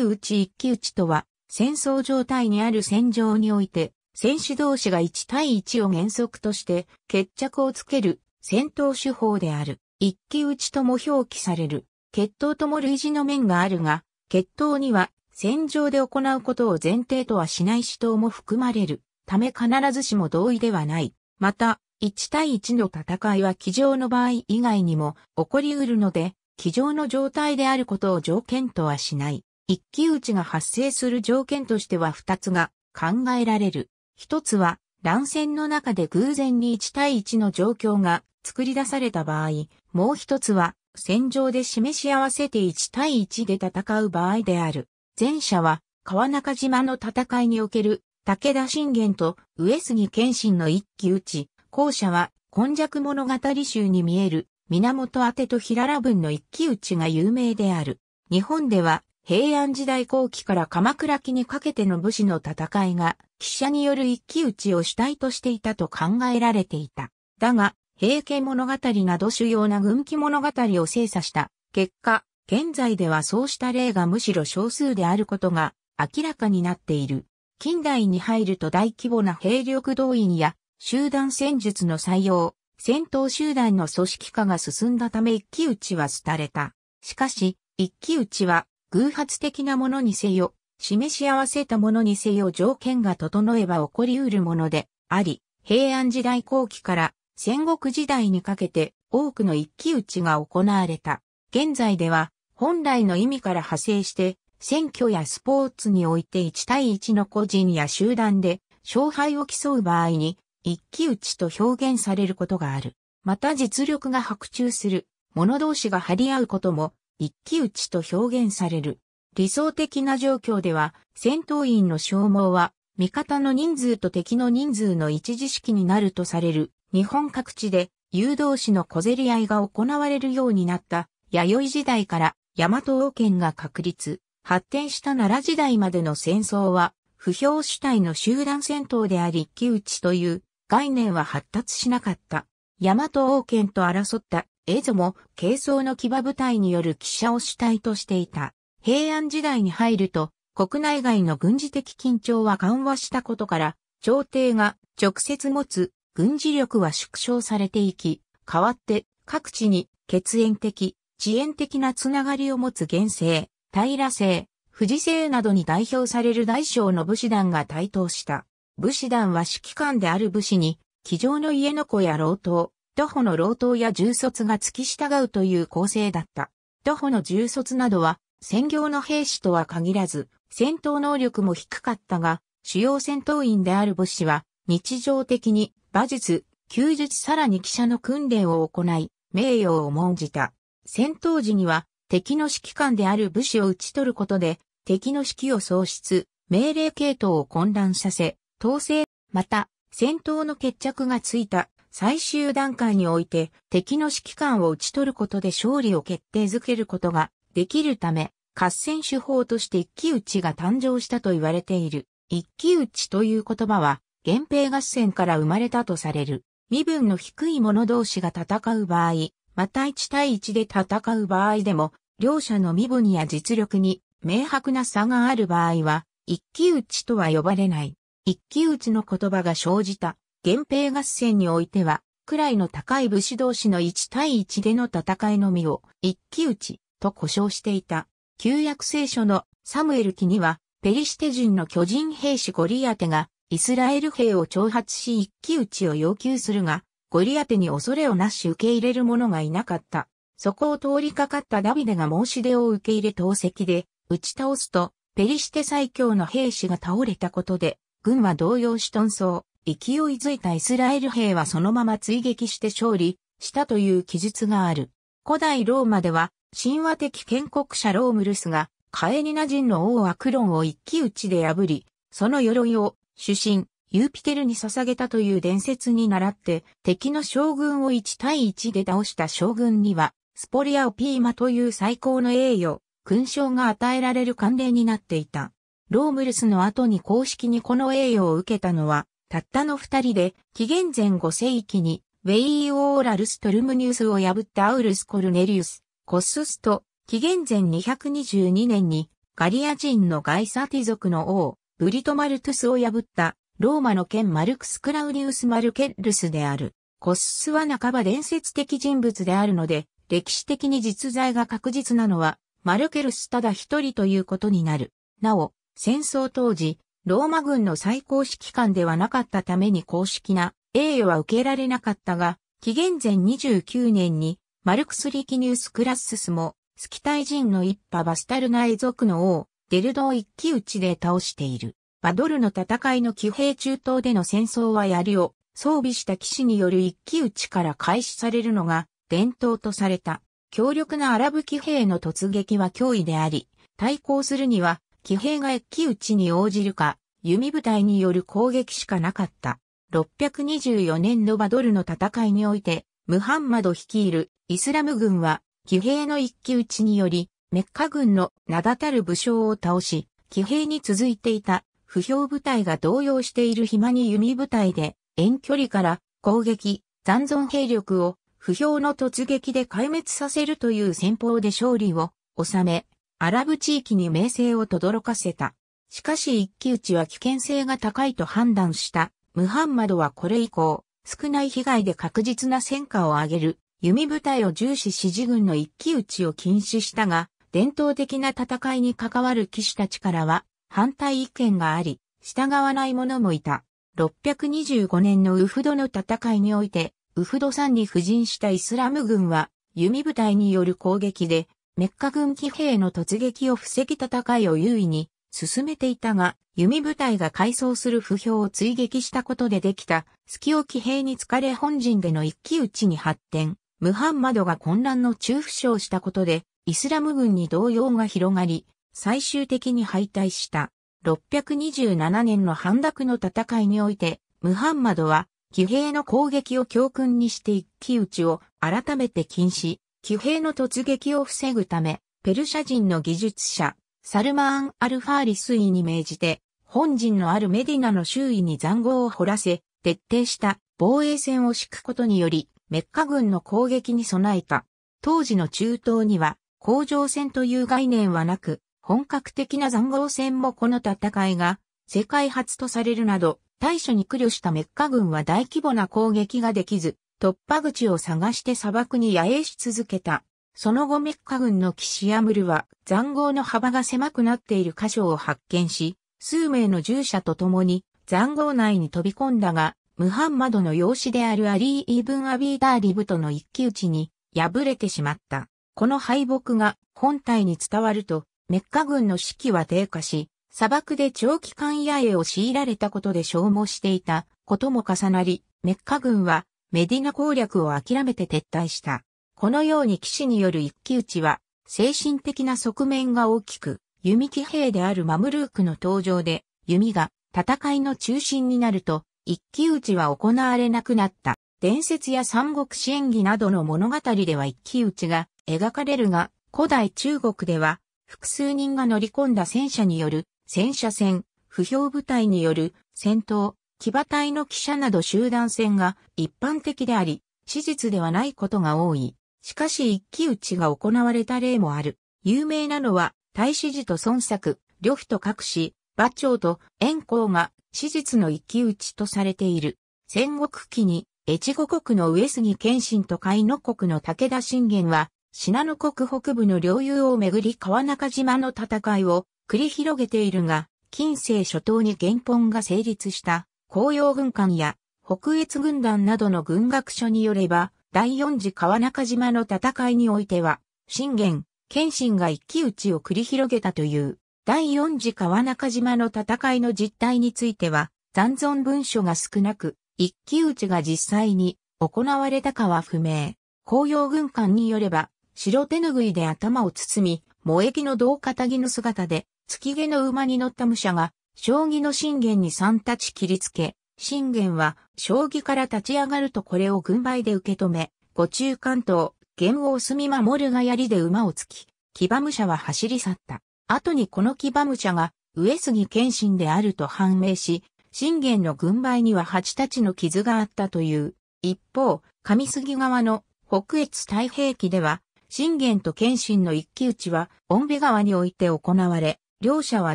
級打ち一騎打ちとは、戦争状態にある戦場において、選手同士が1対1を原則として決着をつける戦闘手法である。一騎打ちとも表記される。決闘とも類似の面があるが、決闘には戦場で行うことを前提とはしない死闘も含まれる。ため必ずしも同意ではない。また、1対1の戦いは机上の場合以外にも起こり得るので、机上の状態であることを条件とはしない。一騎打ちが発生する条件としては二つが考えられる。一つは、乱戦の中で偶然に1対1の状況が作り出された場合、もう一つは、戦場で示し合わせて1対1で戦う場合である。前者は、川中島の戦いにおける武田信玄と上杉謙信の一騎打ち、後者は、今弱物語集に見える源宛と平良文の一騎打ちが有名である。日本では、平安時代後期から鎌倉期にかけての武士の戦いが、記者による一騎打ちを主体としていたと考えられていた。だが、平家物語など主要な軍記物語を精査した結果、現在ではそうした例がむしろ少数であることが明らかになっている。近代に入ると大規模な兵力動員や集団戦術の採用、戦闘集団の組織化が進んだため一騎打ちは廃れた。しかし、一騎打ちは偶発的なものにせよ、示し合わせたものにせよ条件が整えば起こり得るものであり、平安時代後期から戦国時代にかけて多くの一騎打ちが行われた。現在では本来の意味から派生して選挙やスポーツにおいて1対1の個人や集団で勝敗を競う場合に一騎打ちと表現されることがある。また実力が白昼する者同士が張り合うことも一騎打ちと表現される。理想的な状況では、戦闘員の消耗は、味方の人数と敵の人数の一時式になるとされる、日本各地で、誘導士の小競り合いが行われるようになった、弥生時代から、大和王権が確立、発展した奈良時代までの戦争は、不評主体の集団戦闘であり一騎打ちという概念は発達しなかった。大和王権と争ったエゾも軽装の騎馬部隊による汽車を主体としていた。平安時代に入ると、国内外の軍事的緊張は緩和したことから、朝廷が直接持つ軍事力は縮小されていき、代わって各地に血縁的、地縁的なつながりを持つ現世、平世、富士世などに代表される大小の武士団が台頭した。武士団は指揮官である武士に、机上の家の子や老頭、徒歩の老頭や重卒が付き従うという構成だった。徒歩の重卒などは、専業の兵士とは限らず、戦闘能力も低かったが、主要戦闘員である武士は、日常的に、馬術、休日さらに記者の訓練を行い、名誉を重んじた。戦闘時には、敵の指揮官である武士を討ち取ることで、敵の指揮を喪失、命令系統を混乱させ、統制、また、戦闘の決着がついた最終段階において敵の指揮官を打ち取ることで勝利を決定づけることができるため、合戦手法として一騎打ちが誕生したと言われている。一騎打ちという言葉は、源平合戦から生まれたとされる。身分の低い者同士が戦う場合、また1対1で戦う場合でも、両者の身分や実力に明白な差がある場合は、一騎打ちとは呼ばれない。一騎打ちの言葉が生じた源平合戦においては、くらいの高い武士同士の1対1での戦いのみを一騎打ちと呼称していた。旧約聖書のサムエル記には、ペリシテ人の巨人兵士ゴリアテがイスラエル兵を挑発し一騎打ちを要求するが、ゴリアテに恐れをなし受け入れる者がいなかった。そこを通りかかったダビデが申し出を受け入れ投石で、打ち倒すと、ペリシテ最強の兵士が倒れたことで、軍は動揺し遁走。勢いづいたイスラエル兵はそのまま追撃して勝利したという記述がある。古代ローマでは、神話的建国者ロームルスが、カエニナ人の王アクロンを一騎打ちで破り、その鎧を主神、ユーピテルに捧げたという伝説に倣って、敵の将軍を1対1で倒した将軍には、スポリアオピーマという最高の栄誉、勲章が与えられる慣例になっていた。ロームルスの後に公式にこの栄誉を受けたのは、たったの二人で、紀元前5世紀に、ウェイオーラルストルムニウスを破ったアウルス・コルネリウス、コススと、紀元前222年に、ガリア人のガイサティ族の王、ブリト・マルトゥスを破った、ローマの剣マルクス・クラウディウス・マルケッルスである。コススは半ば伝説的人物であるので、歴史的に実在が確実なのは、マルケルスただ一人ということになる。なお、戦争当時、ローマ軍の最高指揮官ではなかったために公式な栄誉は受けられなかったが、紀元前29年にマルクス・リキニース・クラッススも、スキタイ人の一派バスタルナエ族の王、デルドを一騎打ちで倒している。バドルの戦いの騎兵中東での戦争は槍を装備した騎士による一騎打ちから開始されるのが伝統とされた。強力なアラブ騎兵の突撃は脅威であり、対抗するには騎兵が一騎打ちに応じるか、弓部隊による攻撃しかなかった。624年のバドルの戦いにおいて、ムハンマド率いるイスラム軍は、騎兵の一騎打ちにより、メッカ軍の名だたる武将を倒し、騎兵に続いていた不評部隊が動揺している暇に弓部隊で遠距離から攻撃、残存兵力を不評の突撃で壊滅させるという戦法で勝利を収め、アラブ地域に名声を轟かせた。しかし一騎打ちは危険性が高いと判断した。ムハンマドはこれ以降、少ない被害で確実な戦果を上げる、弓部隊を重視支持軍の一騎打ちを禁止したが、伝統的な戦いに関わる騎士たちからは、反対意見があり、従わない者もいた。625年のウフドの戦いにおいて、ウフド山に布陣したイスラム軍は、弓部隊による攻撃で、メッカ軍騎兵の突撃を防ぎ戦いを優位に進めていたが、弓部隊が改装する不評を追撃したことでできた、隙を騎兵に疲れ本陣での一騎打ちに発展、ムハンマドが混乱の中負傷したことで、イスラム軍に動揺が広がり、最終的に敗退した。627年の反落の戦いにおいて、ムハンマドは、騎兵の攻撃を教訓にして一騎打ちを改めて禁止、騎兵の突撃を防ぐため、ペルシャ人の技術者、サルマーン・アルファーリスイに命じて、本陣のあるメディナの周囲に塹壕を掘らせ、徹底した防衛線を敷くことにより、メッカ軍の攻撃に備えた。当時の中東には、工場戦という概念はなく、本格的な塹壕戦もこの戦いが、世界初とされるなど、対処に苦慮したメッカ軍は大規模な攻撃ができず、突破口を探して砂漠に野営し続けた。その後メッカ軍のキシアムルは残壕の幅が狭くなっている箇所を発見し、数名の従者と共に残壕内に飛び込んだが、ムハンマドの養子であるアリー・イーブン・アビー・ダーリブとの一騎打ちに敗れてしまった。この敗北が本体に伝わると、メッカ軍の士気は低下し、砂漠で長期間野営を強いられたことで消耗していたことも重なり、メッカ軍はメディナ攻略を諦めて撤退した。このように騎士による一騎打ちは、精神的な側面が大きく、弓騎兵であるマムルークの登場で、弓が戦いの中心になると、一騎打ちは行われなくなった。伝説や三国志演技などの物語では一騎打ちが描かれるが、古代中国では、複数人が乗り込んだ戦車による戦車戦、不評部隊による戦闘、騎馬隊の汽車など集団戦が一般的であり、史実ではないことが多い。しかし一騎打ちが行われた例もある。有名なのは、大史寺と孫作、呂布と各氏、馬長と円光が史実の一騎打ちとされている。戦国期に、越後国の上杉謙信と海野国の武田信玄は、信濃国北部の領有をめぐり川中島の戦いを繰り広げているが、近世初頭に原本が成立した公用軍艦や北越軍団などの軍学書によれば、第四次川中島の戦いにおいては、信玄、謙信が一騎打ちを繰り広げたという、第四次川中島の戦いの実態については、残存文書が少なく、一騎打ちが実際に行われたかは不明。公用軍艦によれば、白手ぬぐいで頭を包み、萌木の胴片木の姿で、月毛の馬に乗った武者が、将棋の信玄に三立ち切りつけ、信玄は将棋から立ち上がるとこれを軍配で受け止め、五中関東、玄王隅守るが槍で馬を突き、騎馬武者は走り去った。後にこの騎馬武者が上杉謙信であると判明し、信玄の軍配には八立ちの傷があったという。一方、上杉側の北越太平記では、信玄と謙信の一騎打ちは、恩部川において行われ、両者は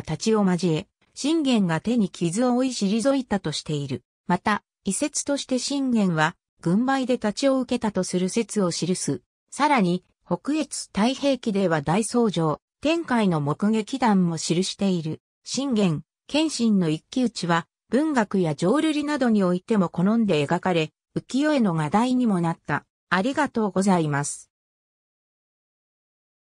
立ちを交え、信玄が手に傷を負い退いたとしている。また、遺説として信玄は、軍配で立ちを受けたとする説を記す。さらに、北越太平記では大僧正、天海の目撃談も記している。信玄、謙信の一騎打ちは、文学や浄瑠璃などにおいても好んで描かれ、浮世絵の画題にもなった。ありがとうございます。